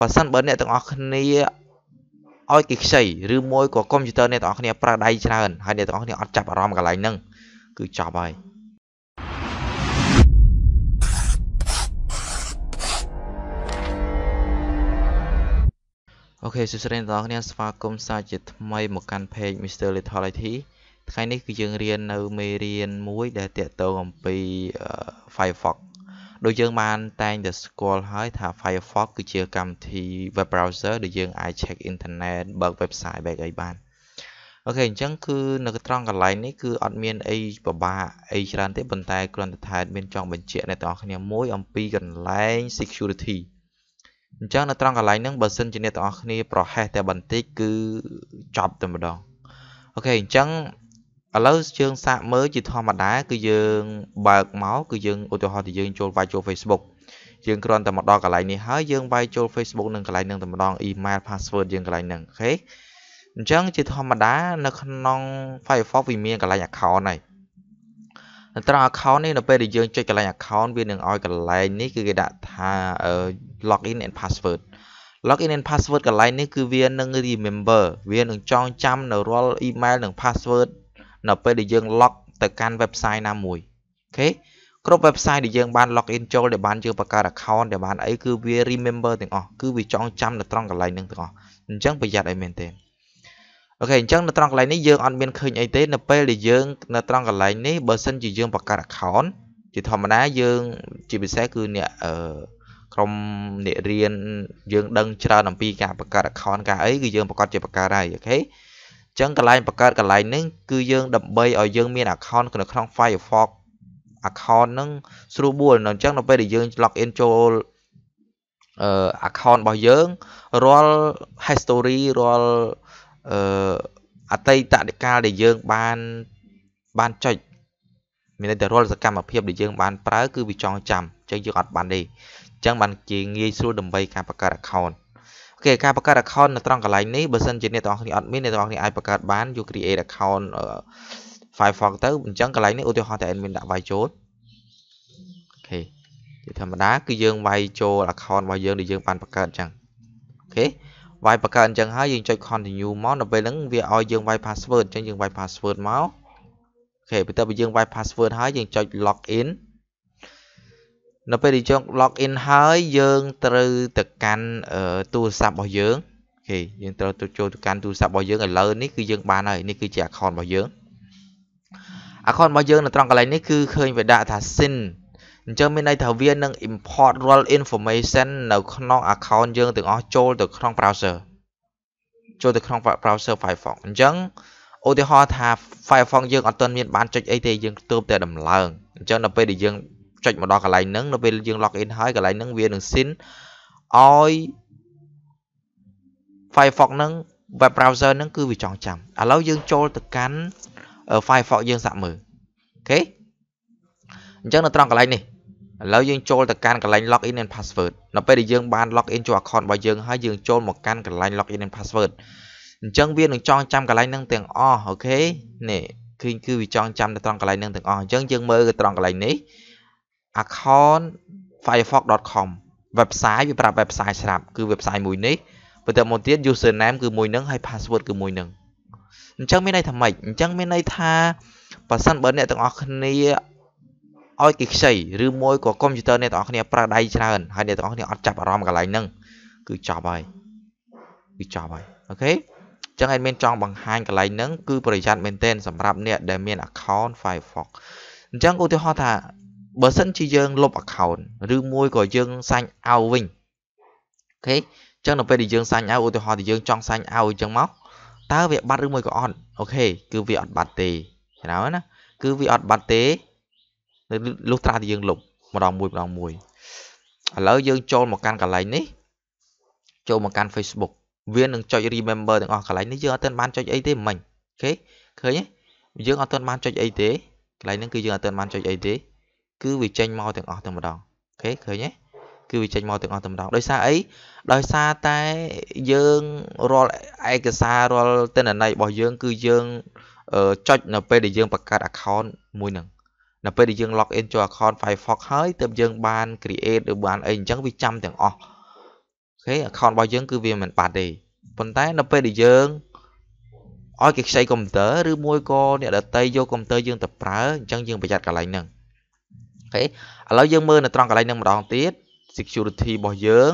បើសិនបើអ្នកទាំងអស់គ្នាឲ្យគេខ្ចីឬមួយក៏កុំព្យូទ័រអ្នកទាំងអស់គ្នា ប្រើដៃច្រើនហើយអ្នកទាំងអស់គ្នាអត់ចាប់អារម្មណ៍កន្លែងហ្នឹងគឺចប់ហើយអូខេសួស្តីអ្នកទាំងអស់គ្នាស្វាគមន៍សាជាថ្មីមកកាន់ page Mr Little IT ថ្ងៃនេះគឺយើងរៀននៅមេរៀនមួយដែលតាក់ទងអំពី Firefox ដូចយើងបានតែងតែស្គាល់ហើយថា Firefox គឺជាកម្មវិធី web browser ដែលយើងអាច check internet បើក website បែបអីបានអូខេអញ្ចឹងគឺនៅត្រង់កន្លែងនេះគឺអត់មានអីពិបាកអីច្រើនទេប៉ុន្តែគ្រាន់តែថែមានចង់បញ្ជាក់អ្នកទាំងអស់គ្នា មួយអំពីកន្លែង security អញ្ចឹងនៅត្រង់កន្លែងហ្នឹងបើសិនជាអ្នកទាំងអស់គ្នា ប្រហែសតែបន្តិចគឺចប់តែម្ដងអូខេអញ្ចឹងឥឡូវយើងសាកមើលជាធម្មតា គឺយើងបើកមកគឺយើងឧទាហរណ៍ទៅយើងចូលវាយចូល Facebook យើងគ្រាន់តែមកដល់កន្លែងនេះហើយយើងវាយចូល Facebook នឹងកន្លែងនឹងតែម្ដង email password យើងកន្លែងនឹងអូខេអញ្ចឹងជាធម្មតា នៅក្នុង Firefox វាមានកន្លែង account ហើយនៅត្រង់ account នេះនៅពេលដែលយើងចុចកន្លែង account វានឹងឲ្យកន្លែងនេះគឺគេដាក់ថា login and password login and password កន្លែងនេះគឺវានឹង remember វានឹងចងចាំនៅរាល់ email និង password នៅពេលដែលយើង log ទៅកាន់ website ណាមួយអូខេគ្រប់ website ដែលយើងបាន log in ចូលដែលបានយើងបង្កើត account ដែលបានអីគឺវា remember ទាំងអស់គឺវាចងចាំនៅត្រង់កន្លែងហ្នឹងទាំងអស់អញ្ចឹងប្រយ័ត្នឲ្យមែនទេអូខេអញ្ចឹងនៅត្រង់កន្លែងនេះយើងអត់មានឃើញអីទេនៅពេលដែលយើងនៅត្រង់កន្លែងនេះបើសិនជាយើងបង្កើត account ជាធម្មតាយើងជាពិសេសគឺអ្នកអឺក្រុមអ្នករៀនយើងដឹង ច្រើនអំពីការបង្កើត account ការអីគឺយើងប្រកាសជាបង្កើតហើយអូខេចឹងកន្លែងបង្កើតកន្លែងនេះគឺយើងដើម្បីឲ្យយើងមាន account នៅក្នុង Firefox account ហ្នឹងស្រួលបួលអញ្ចឹងដល់ពេលដែលយើង log in ចូលអឺ account របស់យើងរាល់ history រាល់អឺអតីតកាលដែលយើងបានបានចុចមានន័យថារាល់សកម្មភាពដែលយើងបានប្រើ គឺវាចងចាំអញ្ចឹងយើងអត់បានទេអញ្ចឹងបានជាងាយស្រួលដើម្បីការបង្កើត account គេការបង្កើត account នៅត្រង់កន្លែងនេះបើសិនជាអ្នកទាំងអស់គ្នាអត់មានអ្នកទាំងអស់គ្នាអាចបង្កើតបានយក create account Firefox ទៅអញ្ចឹងកន្លែងនេះឧទាហរណ៍តែ admin ដាក់វាយចូលអូខេជាធម្មតាគឺយើងវាយចូល account របស់យើងដែលយើងបានបង្កើតអញ្ចឹងអូខេវាយបង្កើតអញ្ចឹងហើយយើងចុច continue មកដល់ពេលហ្នឹងវាឲ្យយើងវាយ password អញ្ចឹងយើងវាយ password មកអូខេបន្ទាប់ពីយើងវាយ password ហើយយើងចុច log in នៅពេលដែលយើង log in ហើយយើងត្រូវទៅកាន់ទូរស័ព្ទរបស់យើងអូខេយើង ត្រូវទៅចូលទៅកាន់ទូរស័ព្ទរបស់យើងឥឡូវនេះគឺយើងបានហើយនេះគឺជា account របស់យើង account របស់យើងនៅត្រង់កន្លែងនេះគឺឃើញវាដាក់ថា sin អញ្ចឹងមានន័យថាវានឹង import raw information នៅ ក្នុង account យើងទាំងអស់ចូលទៅក្នុង browser ចូលទៅក្នុង browser Firefox អញ្ចឹងឧទាហរណ៍ថា Firefox យើងអត់ទាន់មានបានចុចអីទេយើងទើបតែដំឡើងអញ្ចឹងដល់ពេលដែលយើងចុចមកដល់កន្លែងហ្នឹងនៅពេលយើង login ហើយកន្លែងហ្នឹងវានឹង sync ឲ្យ Firefox ហ្នឹង web browser ហ្នឹងគឺវាចង់ចាំឥឡូវយើងចូលទៅកាន់ Firefox យើងសាក់មើលអូខេអញ្ចឹងនៅត្រង់កន្លែងនេះឥឡូវយើងចូលទៅកាន់កន្លែង login and password នៅពេលដែលយើងបាន login ចូល account របស់យើងហើយយើងចូលមកកាន់កន្លែង login and password អញ្ចឹងវានឹងចងចាំកន្លែងហ្នឹងទាំងអស់អូខេនេះគឺគឺវាចងចាំនៅត្រង់កន្លែងហ្នឹងទាំងអស់អញ្ចឹងយើងមើលទៅត្រង់កន្លែងនេះ account firefox.com website វាប្រាប់ website ស្រាប់គឺ website មួយនេះបន្ទាប់មកទៀត username គឺមួយនឹងហើយ password គឺមួយនឹងអញ្ចឹងមានន័យថាម៉េចអញ្ចឹងមានន័យថាបើសិនបើអ្នកទាំងអស់គ្នាឲ្យគេខ្ចីឬមួយក៏កុំព្យូទ័រអ្នកទាំងអស់គ្នាប្រើដៃច្រើនហើយអ្នកទាំងអស់គ្នាអត់ចាប់អារម្មណ៍កន្លែងហ្នឹងគឺចប់ហើយគឺចប់ហើយអូខេចឹងឯងមានចង់បង្ហាញកន្លែងហ្នឹងគឺប្រយ័ត្នមែនទែនសម្រាប់អ្នកដែលមាន account Firefox អញ្ចឹងឧទាហរណ៍ថាបើសិនជាយើងលុប account ឬមួយក៏យើងសាញ់ out វិញអូខេអញ្ចឹងដល់ពេលដែលយើងសាញ់ out ឧទាហរណ៍ដែលយើងចង់សាញ់ out អញ្ចឹងមកតើវាបាត់ឬមួយក៏អត់អូខេគឺវាអត់បាត់ទេច្រើណាគឺវាអត់បាត់ទេលុះត្រាតែយើងលុបម្ដងមួយម្ដងមួយឥឡូវយើងចូលមកកាន់កន្លែងនេះចូលមកកាន់ Facebook វានឹងចុច remember ទាំងអស់កន្លែងនេះយើងអត់ទាន់បានចុចអីទេមិញអូខេឃើញទេយើងអត់ទាន់បានចុចអីទេកន្លែងហ្នឹងគឺយើងអត់ទាន់បានចុចអីទេគឺវាចេញមកទាំងអស់តែម្ដងអូខេឃើញទេគឺវាចេញមកទាំងអស់តែម្ដងដោយសារអីដោយសារតែយើងរាល់ឯកសាររាល់ទិន្នន័យរបស់យើង គឺយើងចុចនៅពេលដែលយើងបង្កើត account មួយហ្នឹងនៅពេលដែលយើង log in ចូល account Firefox ហើយទើបយើងបាន create ឬបានអីអញ្ចឹងវាចាំទាំងអស់អូខេ account របស់យើងគឺវាមិនបាត់ទេប៉ុន្តែនៅពេលដែលយើងឲ្យគេខ្ចីកុំព្យូទ័រឬមួយក៏អ្នកដតីយកកុំព្យូទ័រយើងទៅប្រើអញ្ចឹងយើងប្រយ័ត្នកន្លែងហ្នឹងអូខេឥឡូវយើងមើលនៅត្រង់កន្លែងនឹងម្ដងទៀត security របស់យើង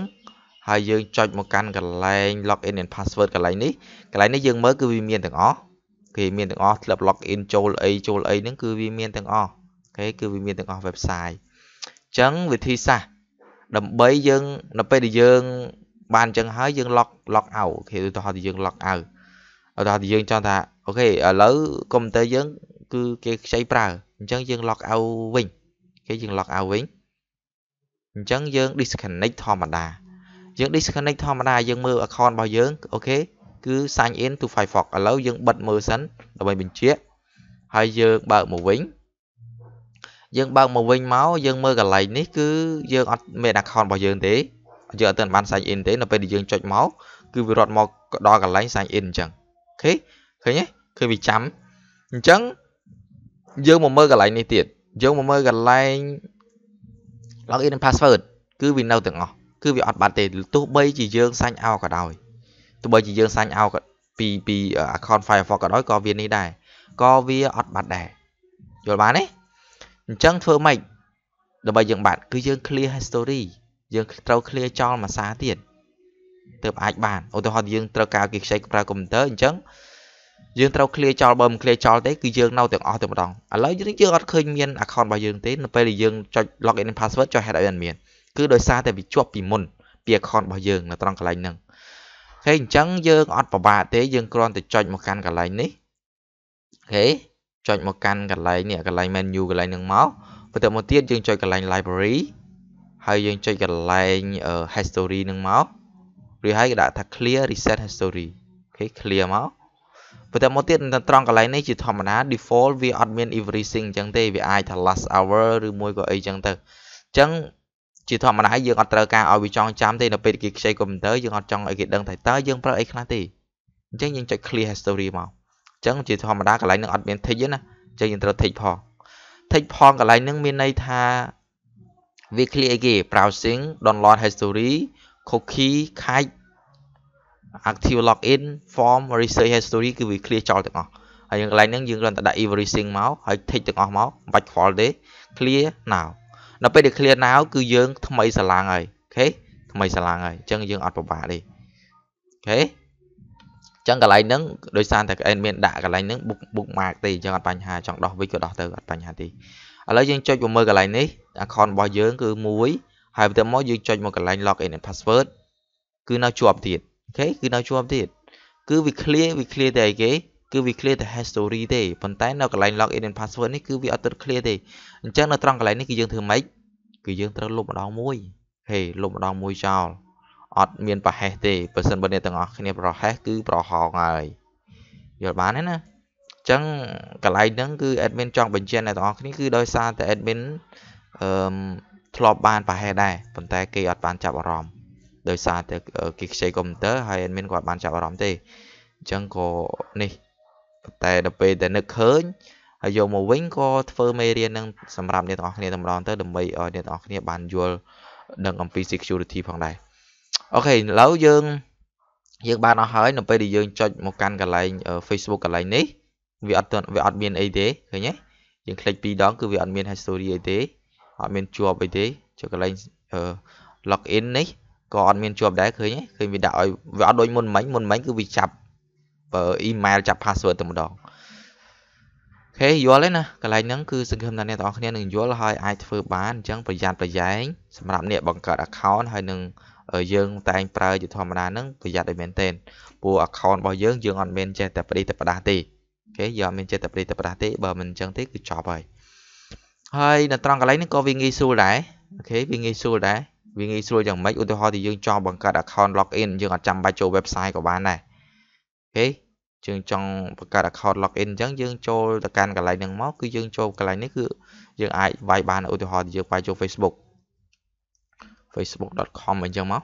ហើយយើងចុចមកកាន់កន្លែង login and password កន្លែងនេះកន្លែងនេះយើងមើលគឺវាមានទាំងអស់គេមានទាំងអស់ធ្លាប់ login ចូលអីចូលអីហ្នឹងគឺវាមានទាំងអស់អូខេគឺវាមានទាំងអស់ website អញ្ចឹងវិធីសាស្ត្រដើម្បីយើងនៅពេលដែលយើងបានអញ្ចឹងហើយយើង log log out គេឧទាហរណ៍ថាយើង log out ឧទាហរណ៍ថាយើងចង់ថាអូខេឥឡូវកុំព្យូទ័រយើងគឺគេខ្ចីប្រើអញ្ចឹងយើង log out វិញគេយើង log out វិញអញ្ចឹងយើង disconnect ធម្មតាយើង disconnect ធម្មតាយើងមើល account របស់យើងអូខេគឺ sign in to Firefox ឥឡូវយើងបិទមើលសិនដើម្បីបញ្ជាក់ហើយយើងបើកមកវិញយើងបើកមកវិញមកយើងមើលកន្លែងនេះគឺយើងអត់មាន account របស់យើងទេយើងអត់ទាន់បាន sign in ទេនៅពេលដែលយើងចុចមកគឺវារត់មកដល់កន្លែង sign in អញ្ចឹងអូខេឃើញទេឃើញវាចាំអញ្ចឹងយើងមកមើលកន្លែងនេះទៀតយើងមកមើលកន្លែង login and password គឺវានៅទាំងអស់គឺវាអត់បាត់ទេទោះបីជាយើងសាញ់អោក៏ដោយទោះបីជាយើងសាញ់អោក៏ពីពី account Firefox ក៏ដោយក៏វានេះដែរក៏វាអត់បាត់ដែរយល់បានទេអញ្ចឹងធ្វើម៉េចដើម្បី យើង បាត់គឺយើង clear history យើងត្រូវ clear ចោលមួយសារទៀតទើបអាចបានឧទាហរណ៍យើងត្រូវការគេខ្ចីប្រើកុំព្យូទ័រអញ្ចឹងយើងត្រូវឃ្លាចោលបើមិនឃ្លាចោលទេគឺយើងនៅទាំងអស់តែម្ដងឥឡូវយើងយើងអត់ឃើញមាន account របស់យើងទេនៅពេលដែលយើងចុច login and password ចុច head admin មានគឺដោយសារតែវាជាប់ពីមុនពី account របស់យើងនៅត្រង់កន្លែងហ្នឹងអូខេអញ្ចឹងយើងអត់ពិបាកទេយើងគ្រាន់តែចុចមកកាន់កន្លែងនេះអូខេចុចមកកាន់កន្លែងនេះកន្លែង menu កន្លែងហ្នឹងមកបន្តមកទៀតយើងចុចកន្លែង library ហើយយើងចុចកន្លែង history ហ្នឹងមកឬហើយគេដាក់ថា clear reset history អូខេ clear មកបន្ទាប់មកទៀតនៅត្រង់កន្លែងនេះជាធម្មតា default វាអត់មាន everything អញ្ចឹងទេវាអាចថា last hour ឬមួយក៏អីអញ្ចឹងទៅអញ្ចឹងជាធម្មតាយើងអត់ត្រូវការឲ្យវាចងចាំទេនៅពេលគេខ្ចីកុំព្យូទ័រយើងអត់ចង់ឲ្យគេដឹងថាតើយើងប្រើអីខ្លះទេអញ្ចឹងយើងចុច clear history មកអញ្ចឹងជាធម្មតាកន្លែងនឹងអត់មាន tick ទេណាអញ្ចឹងយើងត្រូវ tick ផង tick ផងកន្លែងនឹងមានន័យថាវា clear អីគេ browsing download history cookie cache active login form research history គឺវា clear ចោលទាំងអស់ហើយយើងកន្លែងហ្នឹងយើងគ្រាន់តែដាក់ everything មកហើយ tick ទាំងអស់មកមិនបាច់ខ្វល់ទេ clear now នៅពេលដែល clear now គឺយើង ថ្មីសាឡាងហើយអូខេថ្មីសាឡាងហើយអញ្ចឹងយើងអត់ពិបាកទេអូខេអញ្ចឹងកន្លែងហ្នឹងដោយសារតែ admin មានដាក់កន្លែងហ្នឹង book bookmark ទេអញ្ចឹងអត់បញ្ហាចង់ដោះវិញក៏ដោះទៅអត់បញ្ហាទេឥឡូវយើងចុចមកមើលកន្លែងនេះ account របស់យើង គឺ1ហើយបន្ទាប់មកយើងចុចមកកន្លែង login and password គឺនៅជាប់ទៀតអូខេគឺនៅជាប់ទៀតគឺវា clear វា clear តែអីគេ គឺវា clear តែ history ទេប៉ុន្តែនៅកន្លែង login and password នេះគឺវាអត់ទាន់ clear ទេអញ្ចឹងនៅត្រង់កន្លែងនេះគឺយើងធ្វើម៉េចគឺយើងត្រូវលុបម្ដងមួយហេលុបម្ដងមួយចោលអត់មានប្រហែសទេបើសិនបើអ្នកទាំងអស់គ្នា ប្រហែសគឺប្រហោងហើយយល់បានទេណាអញ្ចឹងកន្លែងហ្នឹងគឺ admin ចង់បញ្ជាក់អ្នកទាំងអស់គ្នាគឺដោយសារតែ admin អឺធ្លាប់បានប្រហែសដែរប៉ុន្តែគេអត់បានចាប់អារម្មណ៍ដោយសារតែគេខ្ចីកុំព្យូទ័រហើយ admin គាត់បានចាប់អារម្មណ៍ទេអញ្ចឹងក៏នេះតែដល់ពេលដែលនឹកឃើញហើយយកមកវិញក៏ធ្វើមេរៀននឹងសម្រាប់អ្នកទាំងអស់គ្នាតែម្ដងទៅដើម្បីឲ្យអ្នកទាំងអស់គ្នាបានយល់ដឹងអំពី security ផងដែរអូខេឥឡូវយើងយើងបានអស់ហើយនៅពេលដែលយើងចុចមកកាន់កន្លែង Facebook កន្លែងនេះវាអត់វាអត់មានអីទេឃើញទេយើងคลิกពីរដងគឺវាអត់មាន history អីទេអត់មានជាប់អីទេចុចកន្លែង login នេះក៏អត់មានជាប់ដែរឃើញឃើញវាដាក់ឲ្យវាអត់ដូចមុនមិញមុនមិញគឺវាចាប់បើ email ចាប់ password តែម្ដងអូខេយល់ហើយណាកន្លែងហ្នឹងគឺសង្ឃឹមថាអ្នកទាំងអស់គ្នានឹងយល់ហើយអាចធ្វើបានអញ្ចឹងប្រយ័ត្នប្រយែងសម្រាប់អ្នកបង្កើត account ហើយនឹងយើងតែងប្រើជាធម្មតាហ្នឹងប្រយ័ត្នឲ្យមែនទែនព្រោះ account របស់យើងយើងអត់មានចេះតែប្រទេសតែប្រដាស់ទេអូខេយើងអត់មានចេះតែប្រទេសតែប្រដាស់ទេបើមិនអញ្ចឹងទេគឺចប់ហើយហើយនៅត្រង់កន្លែងនេះក៏វាងាយស្រួលដែរអូខេវាងាយស្រួលដែរវាងាយស្រួលយ៉ាងម៉េចឧទាហរណ៍ទីយើងចង់បង្កើត account login យើងអត់ចាំបាច់ចូល website ក៏បានដែរអូខេយើងចង់បង្កើត account login អញ្ចឹងយើងចូលទៅកាន់កន្លែងហ្នឹងមកគឺយើង ចូលកន្លែងនេះគឺយើងអាចវាយបានឧទាហរណ៍យើងវាយចូល Facebook facebook.com អញ្ចឹងមក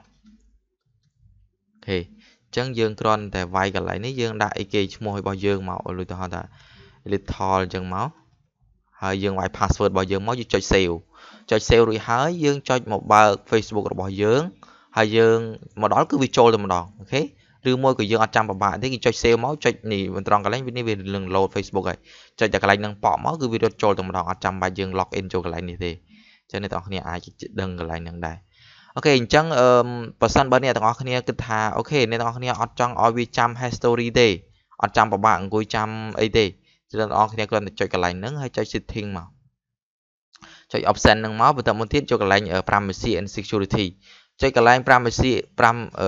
អូខេអញ្ចឹងយើងគ្រាន់តែវាយកន្លែងនេះយើងដាក់អីគេឈ្មោះរបស់យើងមកឧទាហរណ៍ថា little អញ្ចឹងមកហើយយើងវាយ password របស់យើងមកយើងចុច save ចុច save រួចហើយយើងចុចមកបើក Facebook របស់យើងហើយយើងមកដល់គឺវាចូលតែម្ដងអូខេឬមួយក៏យើងអត់ចាំពិបាកទេគឺចុច save មកចុចនេះមិនត្រង់កន្លែងវានេះវានឹង load Facebook ហើយចុចតែកន្លែងនឹងប៉ក់មកគឺវារត់ចូលតែម្ដងអត់ចាំបាច់យើង log in ចូលកន្លែងនេះទេចឹងអ្នកទាំងអស់គ្នាអាចដឹងកន្លែងនឹងដែរអូខេអញ្ចឹងអឺបើសិនបើអ្នកទាំងអស់គ្នាគិតថាអូខេអ្នកទាំងអស់គ្នាអត់ចង់ឲ្យវាចាំ history ទេអត់ចាំពិបាកអង្គុយចាំអីទេអ្នកទាំងអស់គ្នាគ្រាន់តែចុចកន្លែងហ្នឹងហើយចុច setting មកចុច option ហ្នឹងមកបន្តមកទៀតចុចកន្លែង privacy and security ចុចកន្លែង privacy 5អឺ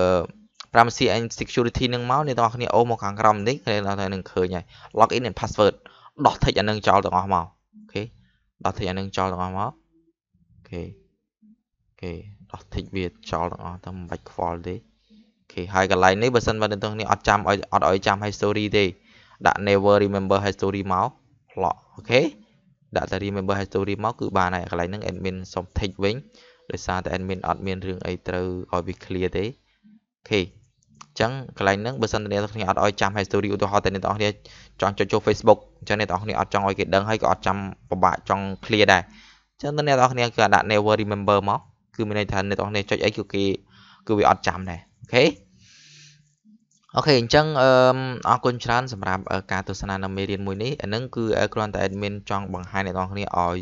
privacy and security នឹងមកអ្នកទាំងអស់គ្នាអូមកខាងក្រោមនេះគ្នាដល់តែនឹងឃើញហើយ login and password ដោះថេចអានឹងចោលទាំងអស់មកអូខេដោះថេចអានឹងចោលទាំងអស់មកអូខេអូខេដោះថេចវាចោលទាំងអស់តែមិនបាច់ខ្វល់ទេអូខេហើយកន្លែងនេះបើសិនបើអ្នកទាំងគ្នាអត់ចាំឲ្យអត់ឲ្យចាំ history ទេដាក់ never remember history មកផ្លក់អូខេដាក់តារា member history មកគឺបានហើយកន្លែងហ្នឹង admin សុំ take វិញដោយសារតែ admin អត់មានរឿងអីត្រូវឲ្យវា clear ទេអូខេអញ្ចឹងកន្លែងហ្នឹងបើសិនតែអ្នកគ្នាអត់ឲ្យចាំ history ឧទាហរណ៍តែអ្នកទាំងអស់គ្នាចង់ចុចចូល Facebook អញ្ចឹងអ្នកទាំងអស់គ្នាអត់ចង់ឲ្យគេដឹងហើយក៏អត់ចាំពិបាកចង់ clear ដែរអញ្ចឹងតែអ្នកទាំងអស់គ្នាគឺដាក់ never remember មកគឺមានន័យថាអ្នកទាំងអស់គ្នាចុចអីគឺគេគឺវាអត់ចាំដែរអូខេអូខេអញ្ចឹងអឺអរគុណច្រើនសម្រាប់ការទស្សនានៅមេរៀនមួយនេះអានឹងគឺគ្រាន់តែ admin ចង់បង្ហាញអ្នកនរគ្នាឲ្យ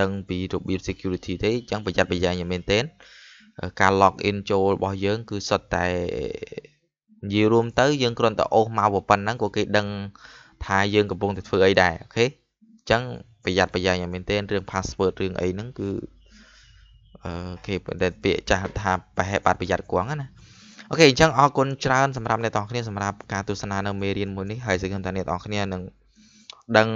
ដឹងពីរបៀប security ទេអញ្ចឹងប្រយ័ត្នប្រយែងយ៉ាងមែនទែនការ log in ចូលរបស់យើង គឺសុទ្ធតែនិយាយរួមទៅយើងគ្រាន់តែអូសមកប៉ុណ្ណឹងក៏គេដឹងថាយើងកំពុងតែធ្វើអីដែរអូខេអញ្ចឹងប្រយ័ត្នប្រយែងយ៉ាងមែនទែនរឿង password រឿងអីហ្នឹងគឺអឺគេតែពាក្យចាស់ថាប្រហែលបាត់ប្រយ័ត្នគង់ណាអូខេអញ្ចឹងអរគុណច្រើនសម្រាប់អ្នកទាំងគ្នាសម្រាប់ការទស្សនានៅមេរៀនមួយនេះហើយសង្ឃឹមថាអ្នកទាំងគ្នានឹងដឹង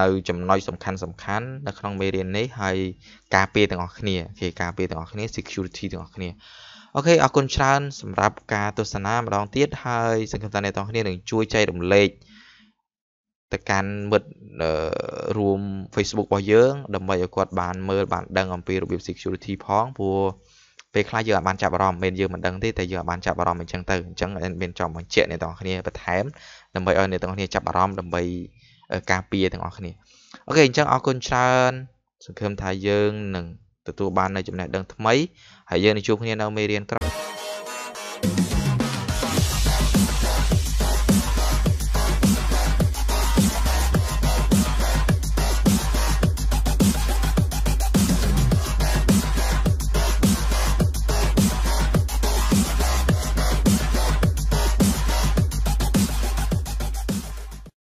នៅចំណុចសំខាន់សំខាន់នៅក្នុងមេរៀននេះហើយការពារទាំងអស់គ្នាគេការពារទាំងអស់គ្នា security ទាំងអស់គ្នាអូខេអរគុណច្រើនសម្រាប់ការទស្សនាម្ដងទៀតហើយសង្ឃឹមថាអ្នកទាំងគ្នានឹងជួយចែករំលែកទៅកាន់មិត្តរួម Facebook របស់យើងដើម្បីឲ្យគាត់បានមើលបានដឹងអំពីរបៀប security ផងព្រោះពេលខ្លះយើងអាចបានចាប់អារម្មណ៍មិនយើងមិនដឹងទេតែយើងអាចបានចាប់អារម្មណ៍អញ្ចឹងទៅអញ្ចឹងមានចង់បញ្ជាក់អ្នកទាំងគ្នាបន្ថែមដើម្បីឲ្យអ្នកទាំងគ្នាចាប់អារម្មណ៍ដើម្បីការពារទាំងអស់គ្នាអូខេអញ្ចឹងអរគុណច្រើនសង្ឃឹមថាយើងនឹងទទួលបាននូវចំណេះដឹងថ្មីហើយយើងនឹងជួបគ្នានៅមេរៀនក្រោយ